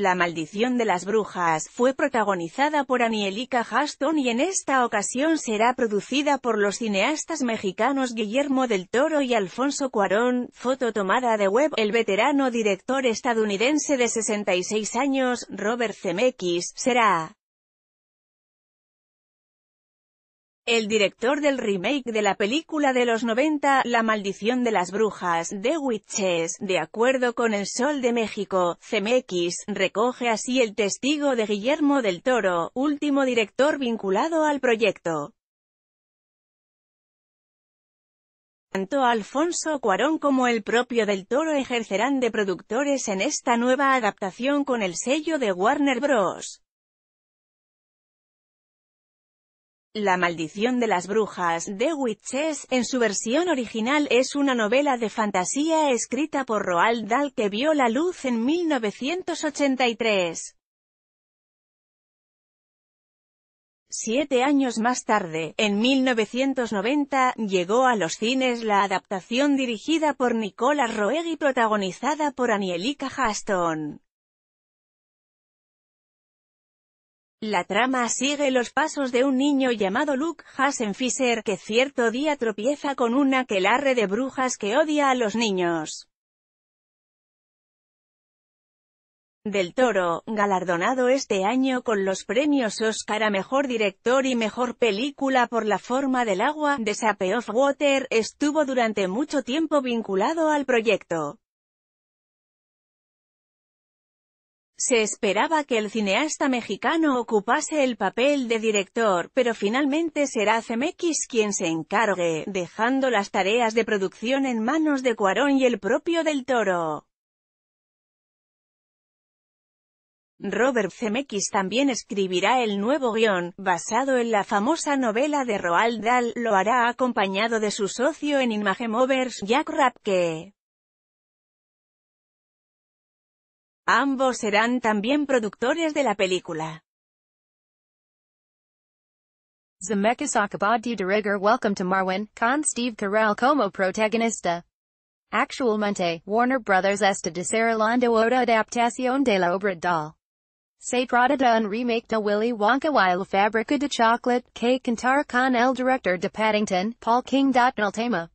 La maldición de las brujas fue protagonizada por Anielica Haston y en esta ocasión será producida por los cineastas mexicanos Guillermo del Toro y Alfonso Cuarón, foto tomada de web, el veterano director estadounidense de 66 años, Robert Zemeckis, será El director del remake de la película de los 90, La maldición de las brujas, The Witches, de acuerdo con El Sol de México, CMX, recoge así el testigo de Guillermo del Toro, último director vinculado al proyecto. Tanto Alfonso Cuarón como el propio del Toro ejercerán de productores en esta nueva adaptación con el sello de Warner Bros. La maldición de las brujas, de Witches, en su versión original, es una novela de fantasía escrita por Roald Dahl que vio la luz en 1983. Siete años más tarde, en 1990, llegó a los cines la adaptación dirigida por Nicolas Roeg y protagonizada por Anielika Haston. La trama sigue los pasos de un niño llamado Luke Hasenfischer que cierto día tropieza con una aquelarre de brujas que odia a los niños. Del Toro, galardonado este año con los premios Oscar a Mejor Director y Mejor Película por La Forma del Agua, de Sape of Water, estuvo durante mucho tiempo vinculado al proyecto. Se esperaba que el cineasta mexicano ocupase el papel de director, pero finalmente será Cemex quien se encargue, dejando las tareas de producción en manos de Cuarón y el propio del Toro. Robert Cemex también escribirá el nuevo guión, basado en la famosa novela de Roald Dahl, lo hará acompañado de su socio en Image Movers, Jack Rapke. Ambos serán también productores de la película. Zemeckis de rigor Welcome to Marwin, con Steve Carell como protagonista. Actualmente, Warner Brothers está desarrollando otra adaptación de la obra Dahl. Se trata de un remake de Willy Wonka y la fábrica de chocolate, que cantar con el director de Paddington, Paul King. El tema